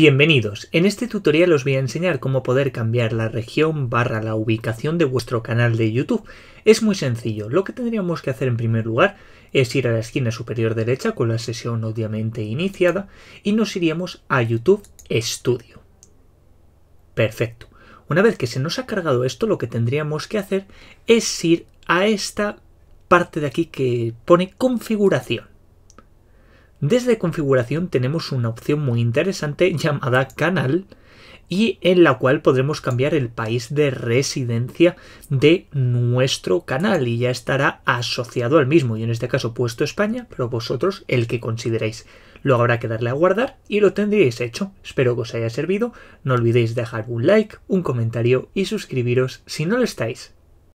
Bienvenidos, en este tutorial os voy a enseñar cómo poder cambiar la región barra la ubicación de vuestro canal de YouTube. Es muy sencillo, lo que tendríamos que hacer en primer lugar es ir a la esquina superior derecha con la sesión obviamente iniciada y nos iríamos a YouTube Studio. Perfecto. Una vez que se nos ha cargado esto, lo que tendríamos que hacer es ir a esta parte de aquí que pone configuración. Desde configuración tenemos una opción muy interesante llamada canal y en la cual podremos cambiar el país de residencia de nuestro canal y ya estará asociado al mismo. y en este caso puesto España, pero vosotros el que consideréis. Luego habrá que darle a guardar y lo tendréis hecho. Espero que os haya servido. No olvidéis dejar un like, un comentario y suscribiros si no lo estáis.